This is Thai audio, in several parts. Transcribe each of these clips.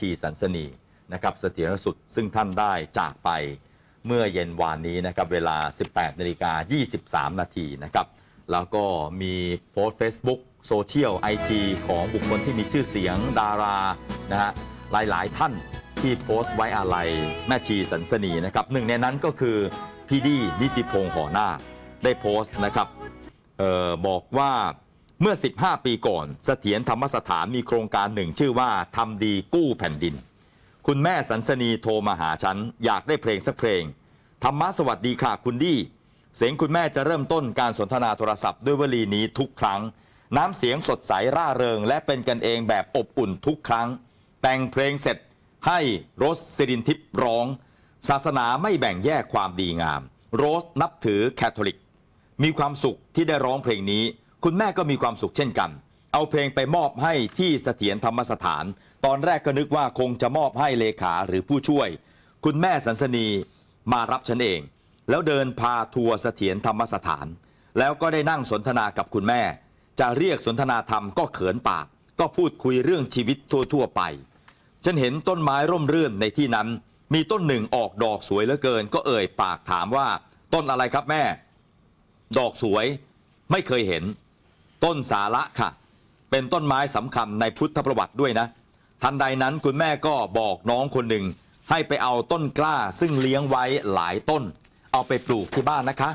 ชีสันสนีนะครับเสถียรสุดซึ่งท่านได้จากไปเมื่อเย็นวานนี้นะครับเวลา 18 นาฬิกา23 นาทีนะครับแล้วก็มีโพสต์ Facebook โซเชียลไอจีของบุคคลที่มีชื่อเสียงดารานะฮะหลายๆ ท่านที่โพสต์ไว้อะไรแม่ชีสันสนีนะครับ หนึ่งในนั้นก็คือพี่ดีนิติพงษ์หอหน้าได้โพสต์นะครับบอกว่าเมื่อ 15 ปีก่อน เสถียรธรรมสถานมีโครงการหนึ่งชื่อว่า ทำดีกู้แผ่นดิน คุณแม่สันสนีโทรมาหาฉัน อยากได้เพลงสักเพลง ธรรมะสวัสดีค่ะคุณดี้เสียงคุณแม่จะเริ่มต้นการสนทนาโทรศัพท์ด้วยวลีนี้ทุกครั้ง น้ำเสียงสดใสร่าเริง และเป็นกันเองแบบอบอุ่นทุกครั้ง แต่งเพลงเสร็จ ให้โรสสิรินทิพร้อง ศาสนาไม่แบ่งแยกความดีงามโรสนับถือแคทอลิก มีความสุขที่ได้ร้องเพลงนี้คุณแม่ก็มีความสุขเช่นกัน เอาเพลงไปมอบให้ที่เสถียรธรรมสถาน ตอนแรกก็นึกว่าคงจะมอบให้เลขาหรือผู้ช่วย คุณแม่สันสนีมารับฉันเอง แล้วเดินพาทัวร์เสถียรธรรมสถาน แล้วก็ได้นั่งสนทนากับคุณแม่ จะเรียกสนทนาธรรมก็เขินปากก็พูดคุยเรื่องชีวิตทั่วๆไป ฉันเห็นต้นไม้ร่มรื่นในที่นั้น มีต้นหนึ่งออกดอกสวยเหลือเกิน ก็เอ่ยปากถามว่าต้นอะไรครับแม่ ดอกสวยไม่เคยเห็นต้นสาระค่ะ เป็นต้นไม้สำคัญในพุทธประวัติด้วยนะ ทันใดนั้นคุณแม่ก็บอกน้องคนหนึ่งให้ไปเอาต้นกล้าซึ่งเลี้ยงไว้หลายต้น เอาไปปลูกที่บ้านนะคะ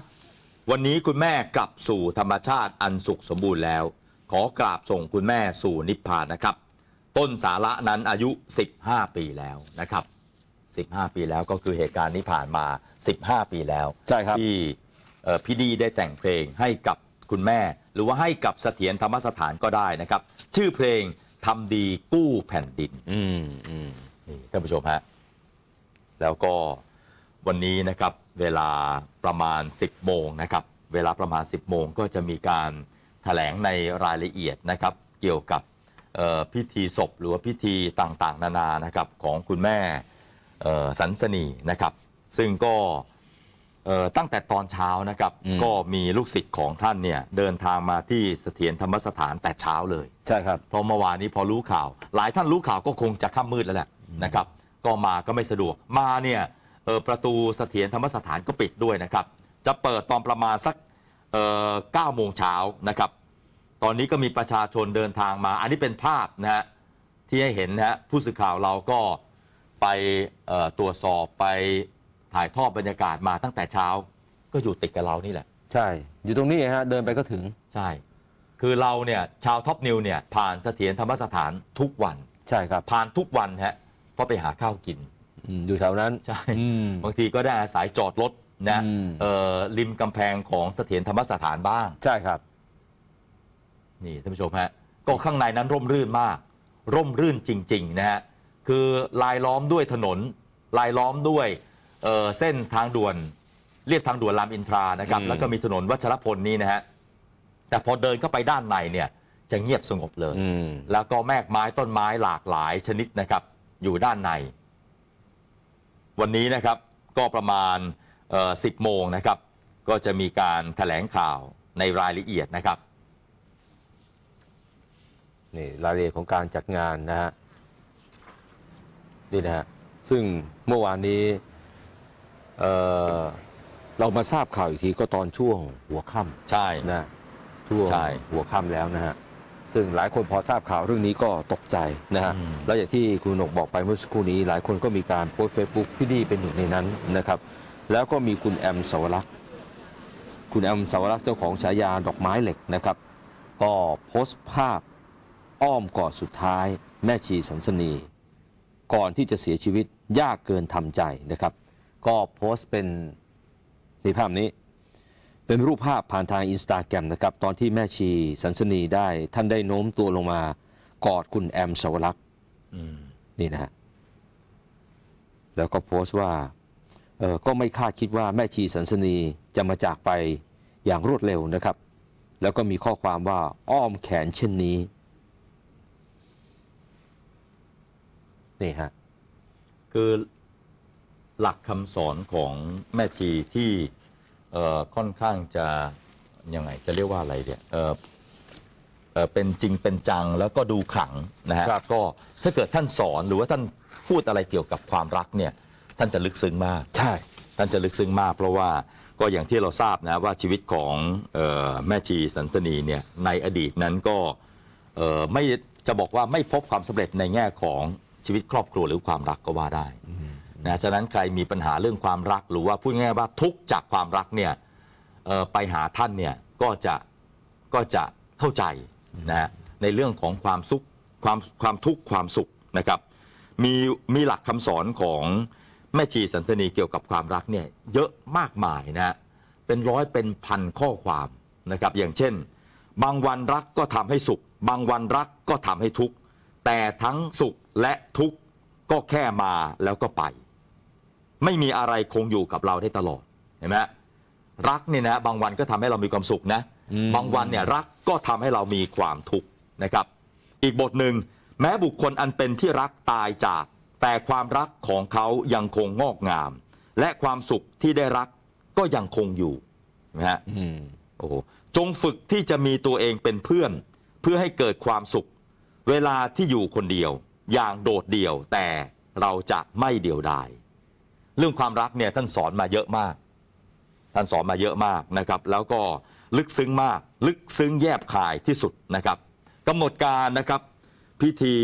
วันนี้คุณแม่กลับสู่ธรรมชาติอันสุขสมบูรณ์แล้ว ขอกราบส่งคุณแม่สู่นิพพานนะครับ ต้นสาระนั้นอายุ 15 ปีแล้วนะครับ 15 ปีแล้วก็คือเหตุการณ์นี้ผ่านมา 15 ปีแล้ว ใช่ครับที่พี่ดีได้แต่งเพลงให้กับคุณแม่หรือว่าให้กับเสถียรธรรมสถานก็ได้นะครับ ชื่อเพลงทำดีกู้แผ่นดินอืมอืมนี่ท่านผู้ชมฮะแล้วก็วันนี้นะครับเวลาประมาณ 10โมงนะครับ เวลาประมาณ 10โมงก็จะมีการถแถลงในรายละเอียดนะครับ เกี่ยวกับพิธีศพหรือว่าพิธีต่างๆ นานานะครับของคุณแม่สันสนีนะครับ ซึ่งก็ตั้งแต่ตอนเช้านะครับก็มีลูกศิษย์ของท่านเนี่ยเดินทางมาที่เสถียรธรรมสถานแต่เช้าเลยใช่ครับเพราะเมื่อวานนี้พอรู้ข่าว หลายท่านรู้ข่าวก็คงจะค่ำมืดแล้วแหละนะครับ ก็มาก็ไม่สะดวกมาเนี่ยประตูเสถียรธรรมสถานก็ปิดด้วยนะครับ จะเปิดตอนประมาณสักเก้าโมงเช้านะครับ ตอนนี้ก็มีประชาชนเดินทางมา อันนี้เป็นภาพนะฮะที่ให้เห็นนะฮะผู้สื่อข่าวเราก็ไปตรวจสอบไปถ่ายทอดบรรยากาศมาตั้งแต่เช้าก็อยู่ติดกับเรานี่แหละใช่ อยู่ตรงนี้ฮะเดินไปก็ถึง ใช่ คือเราเนี่ย ชาวท็อปนิวเนี่ย ผ่านเสถียรธรรมสถานทุกวัน ใช่ครับ ผ่านทุกวันฮะเพราะไปหาข้าวกินอยู่แถวนั้น ใช่บางทีก็ได้อาศัยจอดรถนะเอ่อริมกำแพงของเสถียรธรรมสถานบ้าง ใช่ครับ นี่ท่านผู้ชมฮะก็ข้างในนั้น ร่มรื่นมาก ร่มรื่นจริง ๆนะฮะคือลายล้อมด้วยถนน ลายล้อมด้วยเเส้นทางด่วนเรียบทางด่วนรามอินทรานะครับ แล้วก็มีถนนวัชรพลนี่นะฮะแต่พอเดินเข้าไปด้านในเนี่ย จะเงียบสงบเลยแล้วก็แมกไม้ต้นไม้หลากหลายชนิดนะครับ อยู่ด้านใน วันนี้นะครับ ก็ประมาณ10โมงนะครับ ก็จะมีการแถลงข่าวในรายละเอียดนะครับนี่รายละเอียดของการจัดงานนะฮะนี่นะฮะซึ่งเมื่อวานนี้เรามาทราบข่าวอีกทีก็ตอนช่วงหัวค่ำใช่นะช่วงหัวค่ำแล้วนะฮะซึ่งหลายคนพอทราบข่าวเรื่องนี้ก็ตกใจนะฮะแล้วอย่างที่คุณหนกบอกไปเมื่อสักครู่นี้หลายคนก็มีการโพสต์เฟซบุ๊กพี่ดีเป็นหนึ่งในนั้นนะครับ แล้วก็มีคุณแอมสวรักษ์คุณแอมสวรักษ์เจ้าของฉายาดอกไม้เหล็กนะครับ ก็โพสต์ภาพอ้อมกอดสุดท้ายแม่ชีสันสนีก่อนที่จะเสียชีวิตยากเกินทำใจนะครับก็โพสต์เป็นนี่ภาพนี้ เป็นรูปภาพผ่านทางอินสตาแกรมนะครับ ตอนที่แม่ชีสันสนีได้ ท่านได้โน้มตัวลงมา กอดคุณแอมสวรักษ์นี่นะฮะแล้วก็โพสต์ว่าเออก็ไม่คาดคิดว่า แม่ชีสันสนีจะมาจากไปอย่างรวดเร็วนะครับ แล้วก็มีข้อความว่าอ้อมแขนเช่นนี้ นี่ฮะคือหลักคำสอนของแม่ชีที่ค่อนข้างจะยังไงจะเรียกว่าอะไรเนี่ยเป็นจริงเป็นจังแล้วก็ดูขังนะฮะก็ถ้าเกิดท่านสอนหรือว่าท่านพูดอะไรเกี่ยวกับความรักเนี่ยท่านจะลึกซึ้งมาก ใช่ท่านจะลึกซึ้งมากเพราะว่าก็อย่างที่เราทราบนะว่าชีวิตของแม่ชีสันสนีเนี่ยในอดีตนั้นก็ไม่จะบอกว่าไม่พบความสำเร็จในแง่ของชีวิตครอบครัวหรือความรักก็ว่าได้นะฉะนั้นใครมีปัญหาเรื่องความรักหรือว่าพูดง่ายว่าทุกจากความรักเนี่ยไปหาท่านเนี่ยก็จะก็จะเข้าใจนะฮะในเรื่องของความสุขความความทุกข์ความสุขนะครับมีมีหลักคำสอนของแม่ชีสันสนีเกี่ยวกับความรักเนี่ยเยอะมากมายนะฮะเป็นร้อยเป็นพันข้อความนะครับอย่างเช่น บางวันรักก็ทำให้สุข บางวันรักก็ทำให้ทุกข์แต่ทั้งสุขและทุกข์ก็แค่มาแล้วก็ไปไม่มีอะไรคงอยู่กับเราได้ตลอด เห็นไหมรักเนี่ยนะบางวันก็ทำให้เรามีความสุขนะ บางวันเนี่ยรักก็ทำให้เรามีความทุกข์นะครับ อีกบทหนึ่ง แม้บุคคลอันเป็นที่รักตายจากแต่ความรักของเขายังคงงอกงาม และความสุขที่ได้รักก็ยังคงอยู่นะฮะโอ้จงฝึกที่จะมีตัวเองเป็นเพื่อน เพื่อให้เกิดความสุข เวลาที่อยู่คนเดียว อย่างโดดเดี่ยว แต่เราจะไม่เดียวดายเรื่องความรักเนี่ยท่านสอนมาเยอะมากท่านสอนมาเยอะมากนะครับ แล้วก็ลึกซึ้งมากลึกซึ้งแยบคายที่สุดนะครับกำหนดการนะครับพิธี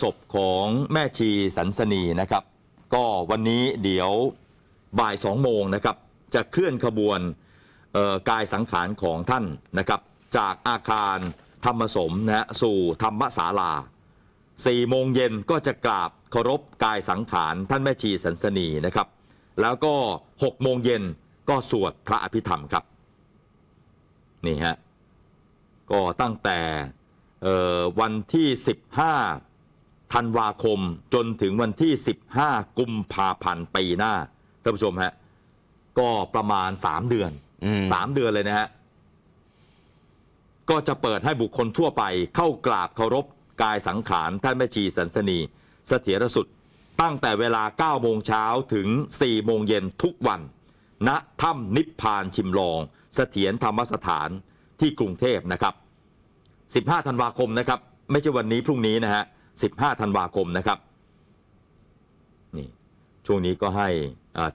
ศพของแม่ชีสันสนีนะครับ ก็วันนี้เดี๋ยวบ่ายสองโมงนะครับจะเคลื่อนขบวนกายสังขารของท่านนะครับจากอาคารธรรมสมนะสู่ธรรมศาลา4โมงเย็นก็จะกราบเคารพกายสังขารท่านแม่ชีสันสนีนะครับ แล้วก็6โมงเย็นก็สวดพระอภิธรรมครับ นี่ฮะ ก็ตั้งแต่วันที่ 15ธันวาคม จนถึงวันที่ 15กุมภาพันธ์ปีหน้าท่านผู้ชมฮะ ก็ประมาณ 3 เดือน สามเดือนเลยนะฮะ ก็จะเปิดให้บุคคลทั่วไป เข้ากราบเคารพกายสังขารท่านแม่ชีสันสนีเสถียรสุดตั้งแต่เวลา 9 โมงเช้าถึง 4 โมงเย็นทุกวันณถ้ำนิพพานชิมลอง เสถียรธรรมสถานที่กรุงเทพนะครับ 15 ธันวาคมนะครับ ไม่ใช่วันนี้พรุ่งนี้นะฮะ 15 ธันวาคมนะครับนี่ช่วงนี้ก็ให้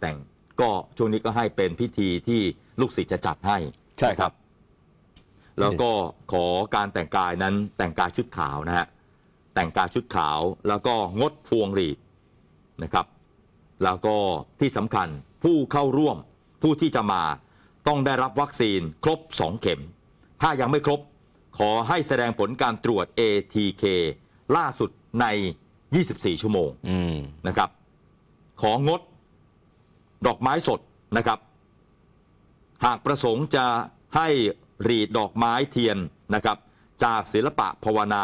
แต่งก็ช่วงนี้ก็ให้เป็นพิธีที่ลูกศิษย์จะจัดให้ใช่ครับ แล้วก็ขอการแต่งกายนั้นแต่งกายชุดขาวนะฮะแต่งกายชุดขาวแล้วก็งดพวงหรีดนะครับ แล้วก็ที่สำคัญผู้เข้าร่วมผู้ที่จะมาต้องได้รับวัคซีนครบ 2 เข็ม ถ้ายังไม่ครบขอให้แสดงผลการตรวจ ATK ล่าสุดใน 24 ชั่วโมงมนะครับ ของงดดอกไม้สดนะครับ หากประสงค์จะให้รีดดอกไม้เทียนนะครับ จากศิลปะภาวนา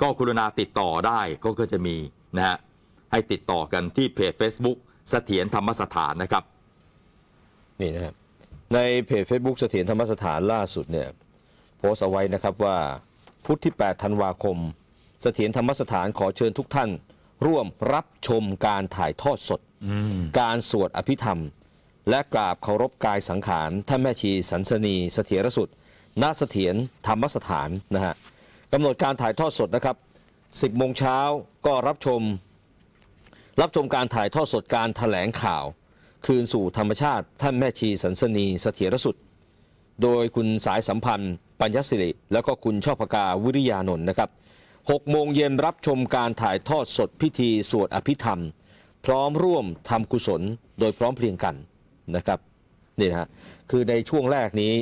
ก็คุณาติดต่อได้ก็ก็จะมีนะฮะให้ติดต่อกันที่เพจ Facebook เสถียรธรรมสถานนะครับ นี่นะครับในเพจ Facebook เสถียรธรรมสถานล่าสุดเนี่ยโพสต์เอาไว้นะครับว่าพุทธที่8ธันวาคมเสถียรธรรมสถานขอเชิญทุกท่าน ร่วมรับชมการถ่ายทอดสด การสวดอภิธรรม และกราบเคารพกายสังขาร ท่านแม่ชี สันสนีเสถียรสุดณเสถียรธรรมสถานนะฮะกำหนดการถ่ายทอดสดนะครับ 10 โมงเช้าก็รับชมรับชมการถ่ายทอดสดการถแถลงข่าว คืนสู่ธรรมชาติ ท่านแม่ชีสันสนีเสถียรสุดโดยคุณสายสัมพันธ์ ปัญญสิริแล้วก็คุณชอบพกาวิริยานนท์นะครับ 6 โมงเย็นรับชมการถ่ายทอดสดพิธี สวดอภิธรรม พร้อมร่วมทำกุศล โดยพร้อมเพรียงกันนะครับนี่นะะคือในช่วงแรกนี้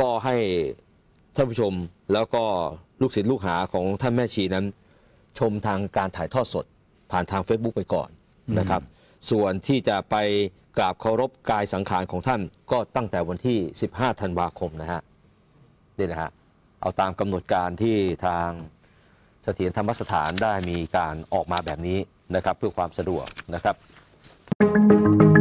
ก็ให้ท่านผู้ชมแล้วก็ลูกศิษย์ลูกหาของท่านแม่ชีนั้น ชมทางการถ่ายทอดสดผ่านทาง Facebook ไปก่อนนะครับ ส่วนที่จะไปกราบเคารพกายสังขารของท่านก็ตั้งแต่วันที่ 15 ธันวาคมนะฮะนี่นะฮะเอาตามกำหนดการที่ทางเสถียรธรรมสถานได้มีการออกมาแบบนี้นะครับเพื่อความสะดวกนะครับ Thank you.